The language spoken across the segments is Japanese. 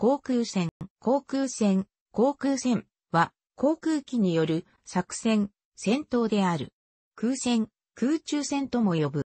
航空戦、航空戦、航空戦は、航空機による作戦、戦闘である。空戦、空中戦とも呼ぶ。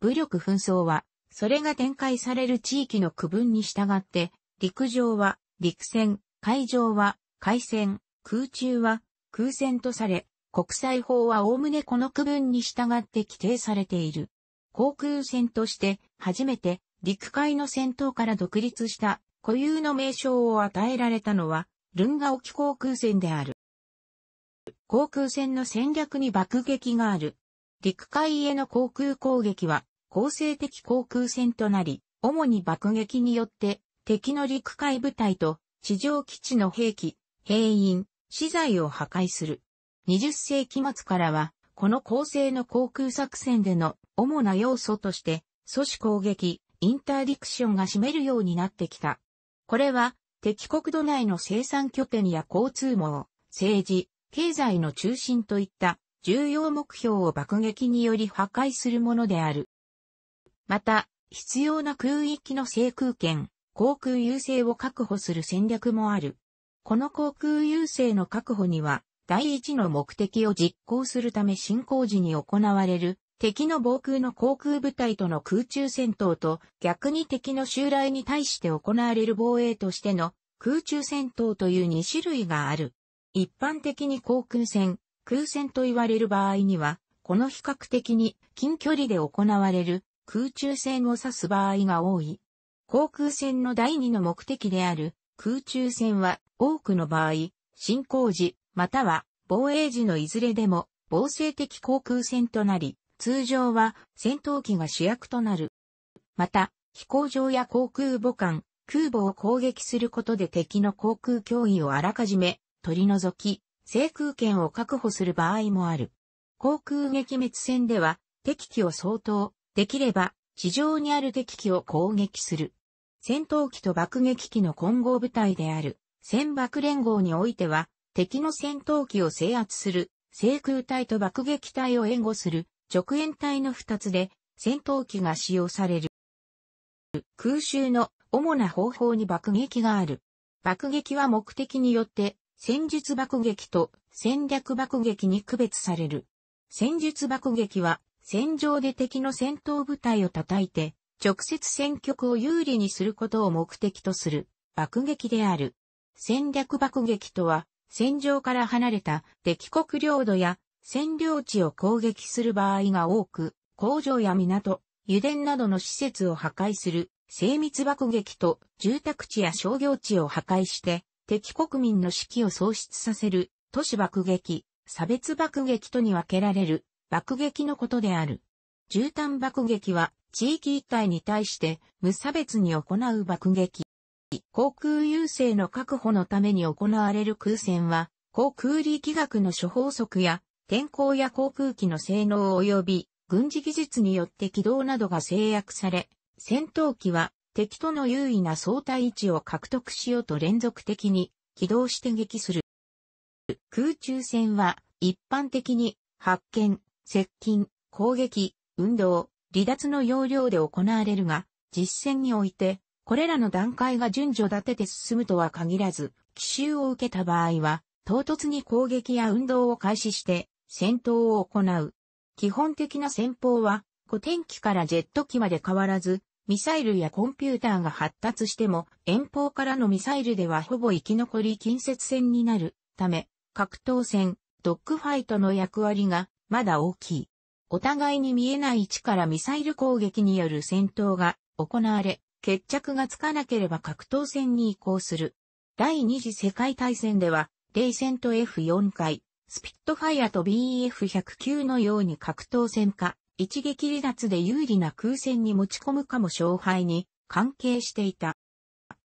武力紛争は、それが展開される地域の区分に従って、陸上は陸戦、海上は海戦、空中は空戦とされ、国際法はおおむねこの区分に従って規定されている。航空戦として初めて陸海の戦闘から独立した固有の名称を与えられたのは、ルンガ沖航空戦である。航空戦の戦略に爆撃がある。陸海への航空攻撃は、構成的航空戦となり、主に爆撃によって、敵の陸海部隊と地上基地の兵器、兵員、資材を破壊する。20世紀末からは、この構成の航空作戦での主な要素として、阻止攻撃、インターディクションが占めるようになってきた。これは、敵国土内の生産拠点や交通網、政治、経済の中心といった重要目標を爆撃により破壊するものである。また、必要な空域の制空権、航空優勢を確保する戦略もある。この航空優勢の確保には、第一の目的を実行するため進行時に行われる敵の防空の航空部隊との空中戦闘と逆に敵の襲来に対して行われる防衛としての空中戦闘という2種類がある。一般的に航空戦、空戦と言われる場合には、この比較的に近距離で行われる空中戦を指す場合が多い。航空戦の第二の目的である空中戦は多くの場合、進行時または防衛時のいずれでも防制的航空戦となり、通常は戦闘機が主役となる。また、飛行場や航空母艦、空母を攻撃することで敵の航空脅威をあらかじめ取り除き、制空権を確保する場合もある。航空撃滅戦では敵機を相当、できれば地上にある敵機を攻撃する。戦闘機と爆撃機の混合部隊である戦爆連合においては敵の戦闘機を制圧する制空隊と爆撃隊を援護する直円体の2つで戦闘機が使用される。空襲の主な方法に爆撃がある。爆撃は目的によって戦術爆撃と戦略爆撃に区別される。戦術爆撃は戦場で敵の戦闘部隊を叩いて直接戦局を有利にすることを目的とする爆撃である。戦略爆撃とは戦場から離れた敵国領土や占領地を攻撃する場合が多く、工場や港、油田などの施設を破壊する、精密爆撃と住宅地や商業地を破壊して、敵国民の士気を喪失させる、都市爆撃、差別爆撃とに分けられる、爆撃のことである。絨毯爆撃は、地域一帯に対して無差別に行う爆撃。航空優勢の確保のために行われる空戦は、航空力学の諸法則や天候や航空機の性能及び軍事技術によって軌道などが制約され、戦闘機は敵との優位な相対位置を獲得しようと連続的に起動して撃する。空中戦は一般的に発見、接近、攻撃、運動、離脱の要領で行われるが、実戦において、これらの段階が順序立てて進むとは限らず、奇襲を受けた場合は、唐突に攻撃や運動を開始して、戦闘を行う。基本的な戦法は、古典機からジェット機まで変わらず、ミサイルやコンピューターが発達しても、遠方からのミサイルではほぼ生き残り近接戦になるため、格闘戦、ドッグファイトの役割がまだ大きい。お互いに見えない位置からミサイル攻撃による戦闘が行われ、決着がつかなければ格闘戦に移行する。第二次世界大戦では、冷戦と F4 回、スピットファイアと BF109 のように格闘戦か、一撃離脱で有利な空戦に持ち込むかも勝敗に関係していた。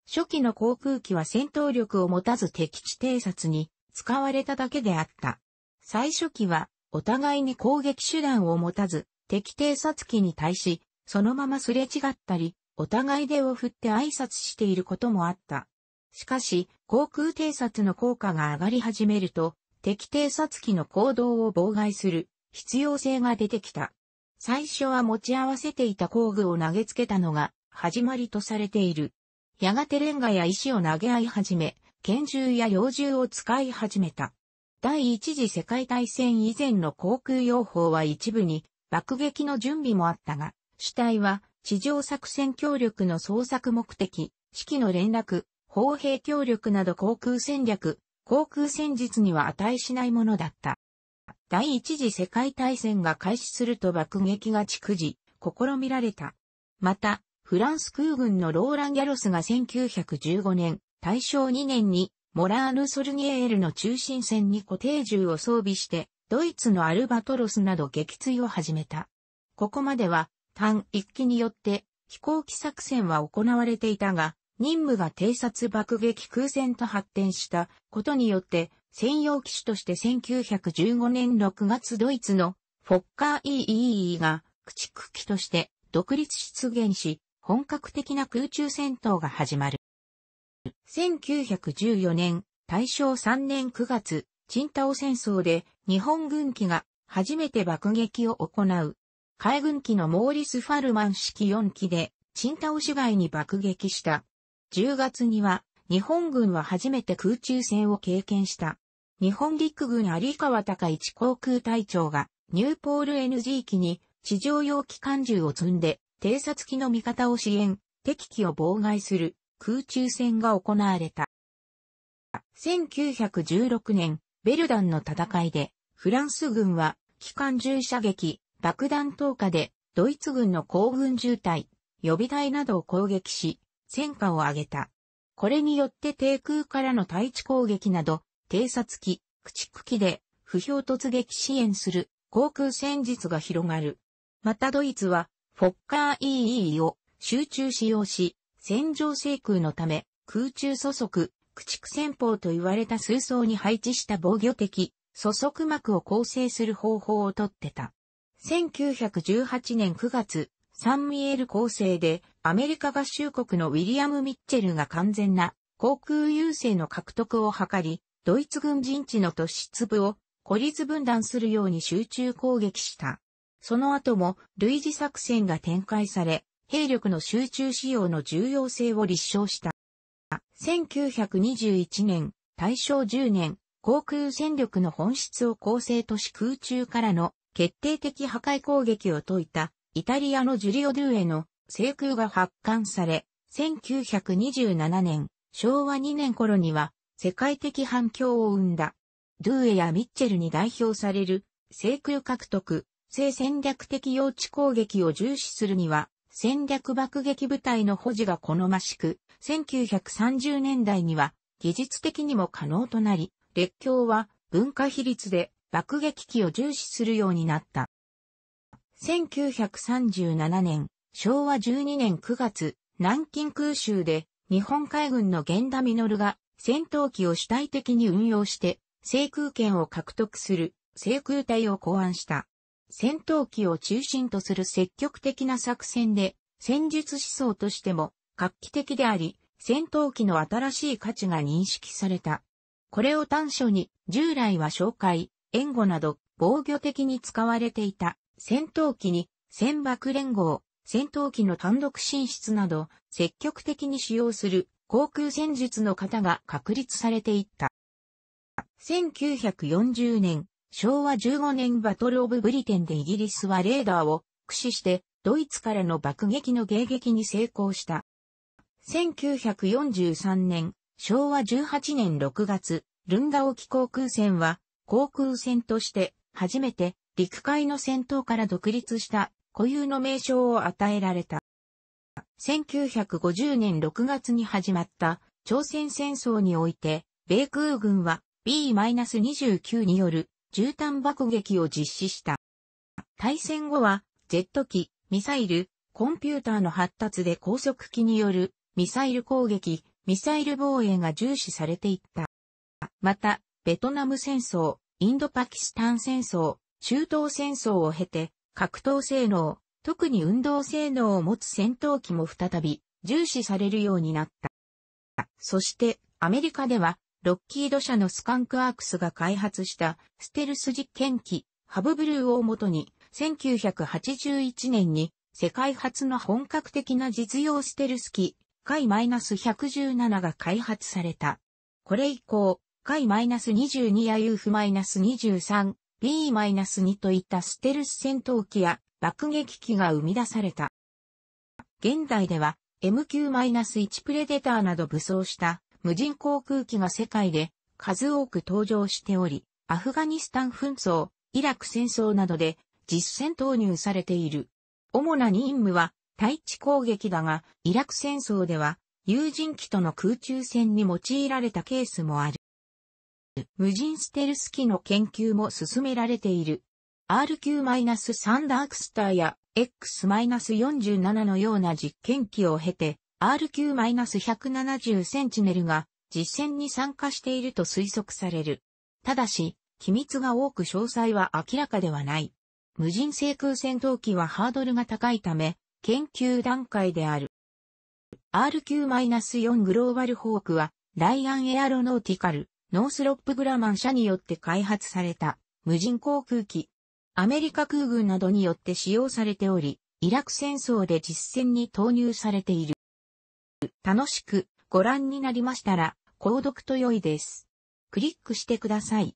初期の航空機は戦闘力を持たず敵地偵察に使われただけであった。最初期はお互いに攻撃手段を持たず敵偵察機に対しそのまますれ違ったり、お互い手を振って挨拶していることもあった。しかし、航空偵察の効果が上がり始めると、敵偵察機の行動を妨害する必要性が出てきた。最初は持ち合わせていた工具を投げつけたのが始まりとされている。やがてレンガや石を投げ合い始め、拳銃や猟銃を使い始めた。第一次世界大戦以前の航空用法は一部に爆撃の準備もあったが、主体は地上作戦協力の捜索目的、指揮の連絡、砲兵協力など航空戦略、航空戦術には値しないものだった。第一次世界大戦が開始すると爆撃が逐次、試みられた。また、フランス空軍のローラン・ギャロスが1915年、大正2年に、モラール・ソルニエールの中心線に固定銃を装備して、ドイツのアルバトロスなど撃墜を始めた。ここまでは、単一機によって、飛行機作戦は行われていたが、任務が偵察爆撃空戦と発展したことによって専用機種として1915年6月ドイツのフォッカー EEE が駆逐機として独立出現し本格的な空中戦闘が始まる。1914年大正3年9月チンタオ戦争で日本軍機が初めて爆撃を行う。海軍機のモーリス・ファルマン式4機で、チンタオ市街に爆撃した10月には、日本軍は初めて空中戦を経験した。日本陸軍有川隆一航空隊長が、ニューポール NG 機に地上用機関銃を積んで、偵察機の味方を支援、敵機を妨害する空中戦が行われた。1916年、ベルダンの戦いで、フランス軍は、機関銃射撃、爆弾投下で、ドイツ軍の航軍渋滞、予備隊などを攻撃し、戦果を挙げた。これによって低空からの対地攻撃など、偵察機、駆逐機で不評突撃支援する航空戦術が広がる。またドイツは、フォッカー EE を集中使用し、戦場制空のため、空中素速、駆逐戦法と言われた数層に配置した防御的、素速膜を構成する方法をとってた。1918年9月、サンミエル構成で、アメリカ合衆国のウィリアム・ミッチェルが完全な航空優勢の獲得を図り、ドイツ軍陣地の突出部を孤立分断するように集中攻撃した。その後も類似作戦が展開され、兵力の集中使用の重要性を立証した。1921年、大正10年、航空戦力の本質を構成都市空中からの決定的破壊攻撃を解いたイタリアのジュリオ・ドゥへの制空が発刊され、1927年、昭和2年頃には世界的反響を生んだ。ドゥエやミッチェルに代表される制空獲得、性戦略的用地攻撃を重視するには、戦略爆撃部隊の保持が好ましく、1930年代には技術的にも可能となり、列強は文化比率で爆撃機を重視するようになった。1937年、昭和12年9月、南京空襲で日本海軍の源田ルが戦闘機を主体的に運用して制空権を獲得する制空隊を考案した。戦闘機を中心とする積極的な作戦で戦術思想としても画期的であり、戦闘機の新しい価値が認識された。これを短所に従来は紹介、援護など防御的に使われていた戦闘機に戦爆連合、戦闘機の単独進出など、積極的に使用する航空戦術の型が確立されていった。1940年、昭和15年バトルオブブリテンでイギリスはレーダーを駆使してドイツからの爆撃の迎撃に成功した。1943年、昭和18年6月、ルンガ沖航空戦は航空戦として初めて陸海の戦闘から独立した固有の名称を与えられた。1950年6月に始まった朝鮮戦争において、米空軍は B-29 による絨毯爆撃を実施した。対戦後は、ジェット機、ミサイル、コンピューターの発達で高速機によるミサイル攻撃、ミサイル防衛が重視されていった。また、ベトナム戦争、インドパキスタン戦争、中東戦争を経て、格闘性能、特に運動性能を持つ戦闘機も再び重視されるようになった。そしてアメリカではロッキード社のスカンクアークスが開発したステルス実験機ハブブルーをもとに1981年に世界初の本格的な実用ステルス機海 -117 が開発された。これ以降、海 -22 や UF-23、B-2 といったステルス戦闘機や爆撃機が生み出された。現代では MQ-1 プレデターなど武装した無人航空機が世界で数多く登場しており、アフガニスタン紛争、イラク戦争などで実戦投入されている。主な任務は対地攻撃だが、イラク戦争では有人機との空中戦に用いられたケースもある。無人ステルス機の研究も進められている。RQ-3 ダークスターや X-47 のような実験機を経て RQ-170 センチネルが実戦に参加していると推測される。ただし、機密が多く詳細は明らかではない。無人制空戦闘機はハードルが高いため、研究段階である。RQ-4 グローバルホークは、ライアンエアロノーティカル、ノースロップ・グラマン社によって開発された無人航空機。アメリカ空軍などによって使用されており、イラク戦争で実戦に投入されている。楽しくご覧になりましたら、購読と良いです。クリックしてください。